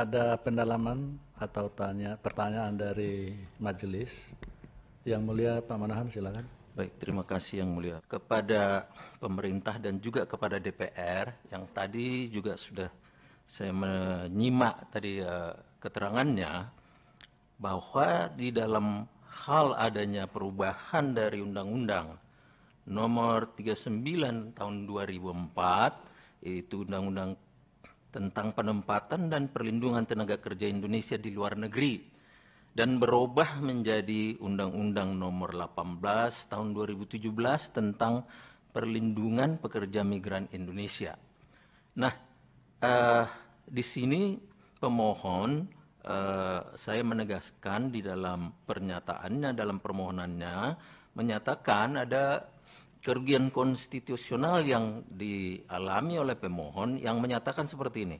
ada pendalaman atau tanya pertanyaan dari majelis? Yang mulia Pak Manahan silakan. Baik, terima kasih yang mulia. Kepada pemerintah dan juga kepada DPR yang tadi juga sudah saya menyimak tadi uh, keterangannya bahwa di dalam hal adanya perubahan dari undang-undang nomor 39 tahun 2004 yaitu undang-undang tentang penempatan dan perlindungan tenaga kerja Indonesia di luar negeri dan berubah menjadi Undang-Undang Nomor 18 Tahun 2017 tentang perlindungan pekerja migran Indonesia. Nah, eh, di sini pemohon eh, saya menegaskan di dalam pernyataannya dalam permohonannya menyatakan ada kerugian konstitusional yang dialami oleh pemohon yang menyatakan seperti ini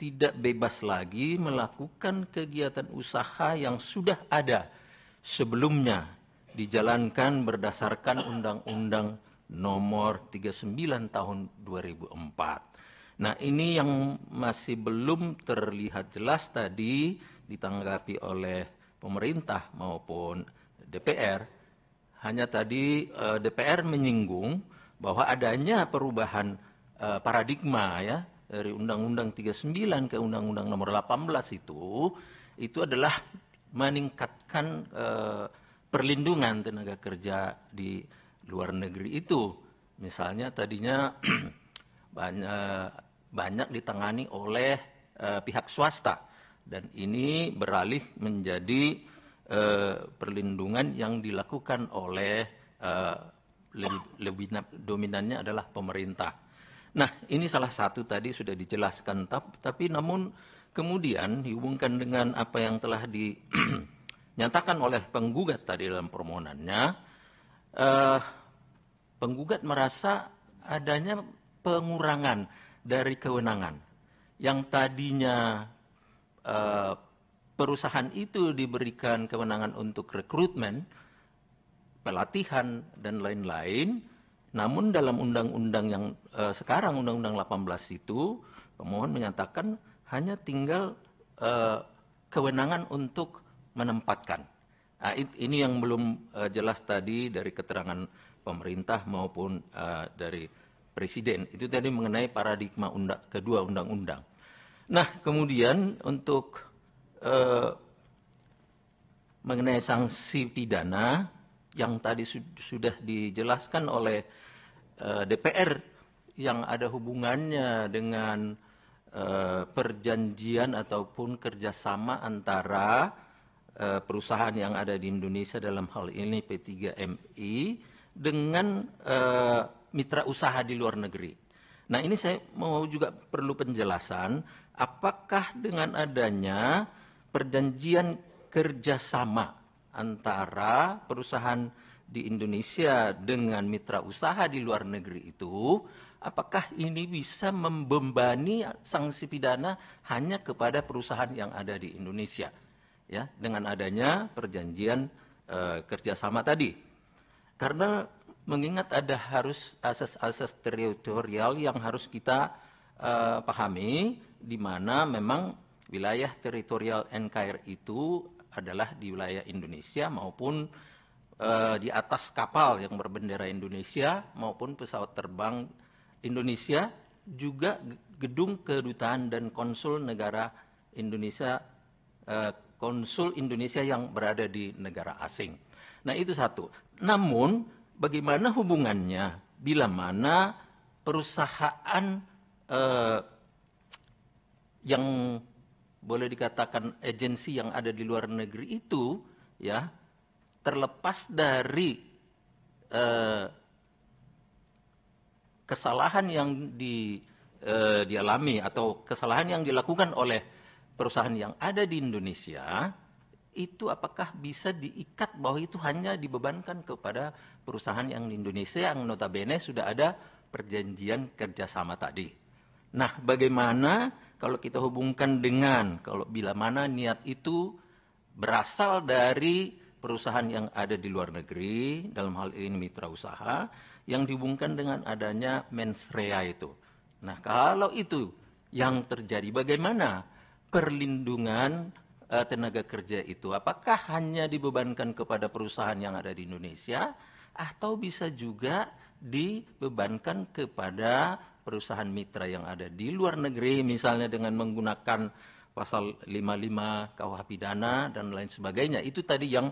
tidak bebas lagi melakukan kegiatan usaha yang sudah ada sebelumnya dijalankan berdasarkan Undang-Undang nomor 39 tahun 2004. Nah ini yang masih belum terlihat jelas tadi ditanggapi oleh pemerintah maupun DPR hanya tadi uh, eh, DPR menyinggung bahwa adanya perubahan uh, paradigma ya dari Undang-Undang 39 ke Undang-Undang nomor 18 itu itu adalah meningkatkan uh, perlindungan tenaga kerja di luar negeri itu. Misalnya tadinya banyak banyak ditangani oleh uh, pihak swasta dan ini beralih menjadi eh, perlindungan yang dilakukan oleh eh, lebih, lebih dominannya adalah pemerintah. Nah, ini salah satu tadi sudah dijelaskan, tapi namun kemudian dihubungkan dengan apa yang telah dinyatakan oleh penggugat tadi dalam permohonannya, eh, penggugat merasa adanya pengurangan dari kewenangan yang tadinya eh, perusahaan itu diberikan kewenangan untuk rekrutmen, pelatihan, dan lain-lain. Namun dalam undang-undang yang eh, sekarang, undang-undang 18 itu, pemohon menyatakan hanya tinggal eh, kewenangan untuk menempatkan. Nah, ini yang belum eh, jelas tadi dari keterangan pemerintah maupun eh, dari presiden. Itu tadi mengenai paradigma unda kedua undang-undang. Nah, kemudian untuk Eh, mengenai sanksi pidana yang tadi su sudah dijelaskan oleh eh, DPR yang ada hubungannya dengan eh, perjanjian ataupun kerjasama antara eh, perusahaan yang ada di Indonesia dalam hal ini P3MI dengan eh, mitra usaha di luar negeri. Nah ini saya mau juga perlu penjelasan apakah dengan adanya perjanjian kerjasama antara perusahaan di Indonesia dengan mitra usaha di luar negeri itu, apakah ini bisa membebani sanksi pidana hanya kepada perusahaan yang ada di Indonesia? Ya, dengan adanya perjanjian e, kerjasama tadi, karena mengingat ada harus asas-asas teritorial yang harus kita e, pahami, di mana memang wilayah teritorial NKRI itu adalah di wilayah Indonesia maupun e, di atas kapal yang berbendera Indonesia maupun pesawat terbang Indonesia juga gedung kedutaan dan konsul negara Indonesia e, konsul Indonesia yang berada di negara asing. Nah, itu satu. Namun bagaimana hubungannya bila mana perusahaan e, yang boleh dikatakan agensi yang ada di luar negeri itu ya terlepas dari eh, kesalahan yang di, eh, dialami atau kesalahan yang dilakukan oleh perusahaan yang ada di Indonesia itu apakah bisa diikat bahwa itu hanya dibebankan kepada perusahaan yang di Indonesia yang notabene sudah ada perjanjian kerjasama tadi. Nah, bagaimana kalau kita hubungkan dengan kalau bila mana niat itu berasal dari perusahaan yang ada di luar negeri dalam hal ini mitra usaha yang dihubungkan dengan adanya mens rea itu. Nah, kalau itu yang terjadi bagaimana perlindungan uh, tenaga kerja itu? Apakah hanya dibebankan kepada perusahaan yang ada di Indonesia atau bisa juga dibebankan kepada perusahaan mitra yang ada di luar negeri misalnya dengan menggunakan pasal 55 KUH pidana dan lain sebagainya. Itu tadi yang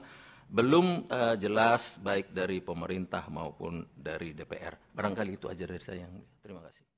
belum uh, jelas baik dari pemerintah maupun dari DPR. Barangkali itu aja dari saya yang terima kasih.